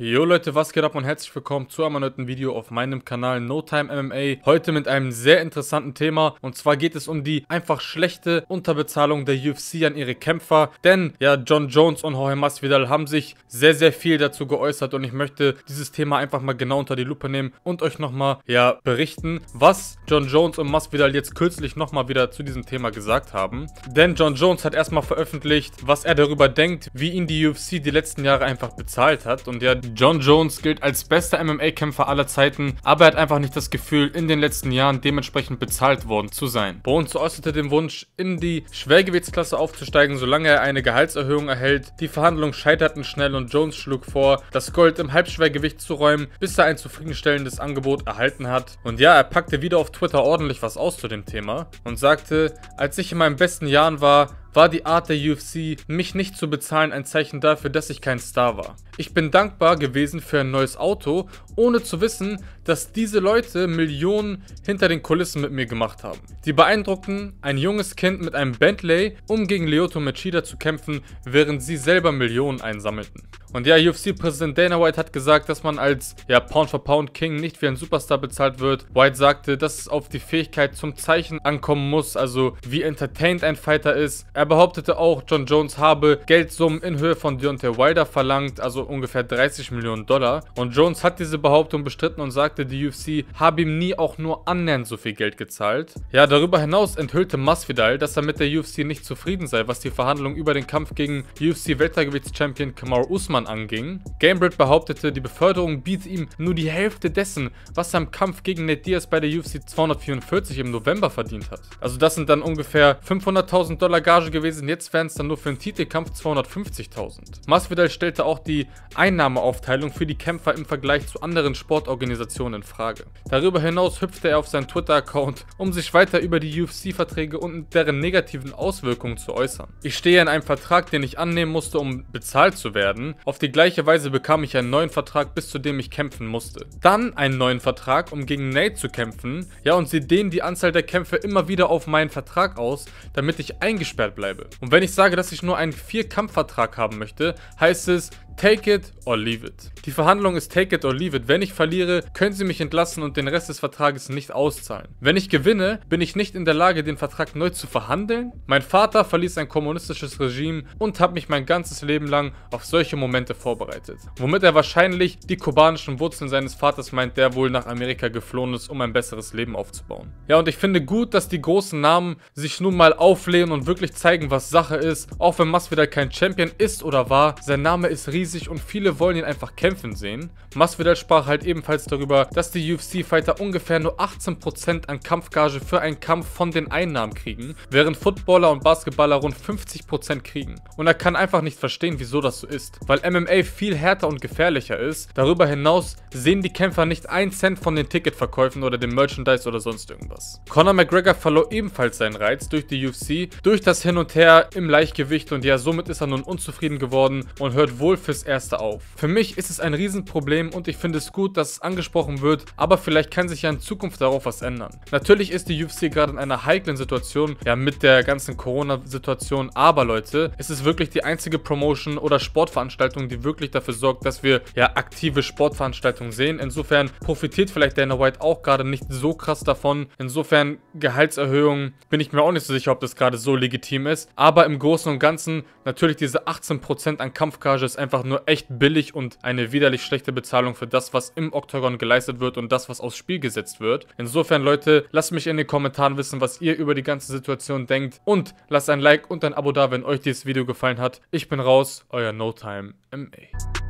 Jo Leute, was geht ab und herzlich willkommen zu einem neuen Video auf meinem Kanal No Time MMA. Heute mit einem sehr interessanten Thema und zwar geht es um die einfach schlechte Unterbezahlung der UFC an ihre Kämpfer. Denn ja, John Jones und Jorge Masvidal haben sich sehr, sehr viel dazu geäußert und ich möchte dieses Thema einfach mal genau unter die Lupe nehmen und euch nochmal ja, berichten, was John Jones und Masvidal jetzt kürzlich nochmal wieder zu diesem Thema gesagt haben. Denn John Jones hat erstmal veröffentlicht, was er darüber denkt, wie ihn die UFC die letzten Jahre einfach bezahlt hat und ja, John Jones gilt als bester MMA-Kämpfer aller Zeiten, aber er hat einfach nicht das Gefühl, in den letzten Jahren dementsprechend bezahlt worden zu sein. Bones äußerte den Wunsch, in die Schwergewichtsklasse aufzusteigen, solange er eine Gehaltserhöhung erhält. Die Verhandlungen scheiterten schnell und Jones schlug vor, das Gold im Halbschwergewicht zu räumen, bis er ein zufriedenstellendes Angebot erhalten hat. Und ja, er packte wieder auf Twitter ordentlich was aus zu dem Thema und sagte, als ich in meinen besten Jahren war, war die Art der UFC, mich nicht zu bezahlen, ein Zeichen dafür, dass ich kein Star war. Ich bin dankbar gewesen für ein neues Auto ohne zu wissen, dass diese Leute Millionen hinter den Kulissen mit mir gemacht haben. Die beeindruckten ein junges Kind mit einem Bentley, um gegen Lyoto Machida zu kämpfen, während sie selber Millionen einsammelten. Und ja, UFC-Präsident Dana White hat gesagt, dass man als ja, Pound-for-Pound-King nicht wie ein Superstar bezahlt wird. White sagte, dass es auf die Fähigkeit zum Zeichen ankommen muss, also wie entertained ein Fighter ist. Er behauptete auch, John Jones habe Geldsummen in Höhe von Deontay Wilder verlangt, also ungefähr 30 Millionen Dollar. Und Jones hat diese Behauptung Behauptung bestritten und sagte, die UFC habe ihm nie auch nur annähernd so viel Geld gezahlt. Ja, darüber hinaus enthüllte Masvidal, dass er mit der UFC nicht zufrieden sei, was die Verhandlungen über den Kampf gegen UFC-Weltergewichts-Champion Kamaru Usman anging. Gamebred behauptete, die Beförderung biete ihm nur die Hälfte dessen, was er im Kampf gegen Nate Diaz bei der UFC 244 im November verdient hat. Also das sind dann ungefähr 500.000 Dollar Gage gewesen, jetzt wären es dann nur für den Titelkampf 250.000. Masvidal stellte auch die Einnahmeaufteilung für die Kämpfer im Vergleich zu anderen anderen Sportorganisationen in Frage. Darüber hinaus hüpfte er auf seinen Twitter-Account, um sich weiter über die UFC-Verträge und deren negativen Auswirkungen zu äußern. Ich stehe in einem Vertrag, den ich annehmen musste, um bezahlt zu werden. Auf die gleiche Weise bekam ich einen neuen Vertrag, bis zu dem ich kämpfen musste. Dann einen neuen Vertrag, um gegen Nate zu kämpfen. Ja, und sie dehnen die Anzahl der Kämpfe immer wieder auf meinen Vertrag aus, damit ich eingesperrt bleibe. Und wenn ich sage, dass ich nur einen Vier-Kampf-Vertrag haben möchte, heißt es, Take it or leave it. Die Verhandlung ist take it or leave it. Wenn ich verliere, können sie mich entlassen und den Rest des Vertrages nicht auszahlen. Wenn ich gewinne, bin ich nicht in der Lage, den Vertrag neu zu verhandeln. Mein Vater verließ ein kommunistisches Regime und hat mich mein ganzes Leben lang auf solche Momente vorbereitet. Womit er wahrscheinlich die kubanischen Wurzeln seines Vaters meint, der wohl nach Amerika geflohen ist, um ein besseres Leben aufzubauen. Ja, und ich finde gut, dass die großen Namen sich nun mal auflehnen und wirklich zeigen, was Sache ist. Auch wenn wieder kein Champion ist oder war, sein Name ist riesig riesig und viele wollen ihn einfach kämpfen sehen. Masvidal sprach halt ebenfalls darüber, dass die UFC-Fighter ungefähr nur 18% an Kampfgage für einen Kampf von den Einnahmen kriegen, während Footballer und Basketballer rund 50% kriegen. Und er kann einfach nicht verstehen, wieso das so ist, weil MMA viel härter und gefährlicher ist. Darüber hinaus sehen die Kämpfer nicht einen Cent von den Ticketverkäufen oder dem Merchandise oder sonst irgendwas. Conor McGregor verlor ebenfalls seinen Reiz durch die UFC, durch das Hin und Her im Leichtgewicht und ja, somit ist er nun unzufrieden geworden und hört wohl für fürs Erste auf. Für mich ist es ein Riesenproblem und ich finde es gut, dass es angesprochen wird, aber vielleicht kann sich ja in Zukunft darauf was ändern. Natürlich ist die UFC gerade in einer heiklen Situation, ja mit der ganzen Corona-Situation, aber Leute, es ist wirklich die einzige Promotion oder Sportveranstaltung, die wirklich dafür sorgt, dass wir ja aktive Sportveranstaltungen sehen. Insofern profitiert vielleicht Dana White auch gerade nicht so krass davon. Insofern Gehaltserhöhungen bin ich mir auch nicht so sicher, ob das gerade so legitim ist. Aber im Großen und Ganzen natürlich diese 18% an Kampfgage ist einfach nur echt billig und eine widerlich schlechte Bezahlung für das, was im Octagon geleistet wird und das, was aufs Spiel gesetzt wird. Insofern, Leute, lasst mich in den Kommentaren wissen, was ihr über die ganze Situation denkt und lasst ein Like und ein Abo da, wenn euch dieses Video gefallen hat. Ich bin raus, euer No Time MA.